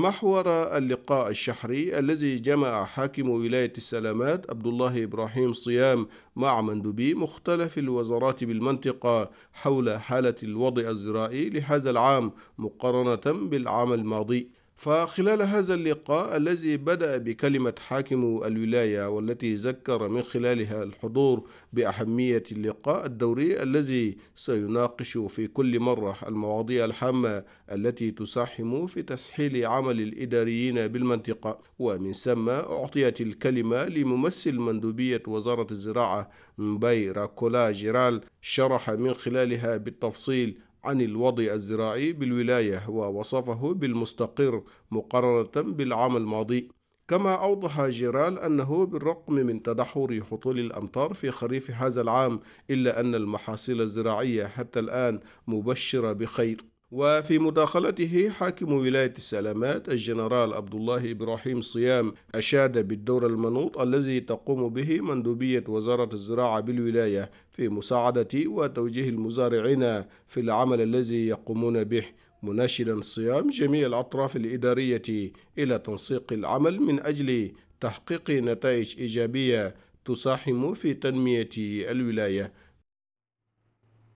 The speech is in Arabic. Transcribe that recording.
محور اللقاء الشحري الذي جمع حاكم ولاية السلامات عبد الله إبراهيم صيام مع مندوبي مختلف الوزارات بالمنطقة حول حالة الوضع الزراعي لهذا العام مقارنة بالعام الماضي فخلال هذا اللقاء الذي بدأ بكلمة حاكم الولاية والتي ذكر من خلالها الحضور بأهمية اللقاء الدوري الذي سيناقش في كل مرة المواضيع الهامة التي تساهم في تسهيل عمل الإداريين بالمنطقة ومن ثم أعطيت الكلمة لممثل مندوبية وزارة الزراعة مباي راكولا جيرال شرح من خلالها بالتفصيل عن الوضع الزراعي بالولاية ووصفه بالمستقر مقارنة بالعام الماضي كما أوضح جيرال أنه بالرغم من تدحور حطول الأمطار في خريف هذا العام إلا أن المحاصيل الزراعية حتى الآن مبشرة بخير وفي مداخلته حاكم ولاية السلامات الجنرال عبد الله إبراهيم صيام أشاد بالدور المنوط الذي تقوم به مندوبية وزارة الزراعة بالولاية في مساعدة وتوجيه المزارعين في العمل الذي يقومون به مناشدا صيام جميع الأطراف الإدارية إلى تنسيق العمل من أجل تحقيق نتائج إيجابية تساهم في تنمية الولاية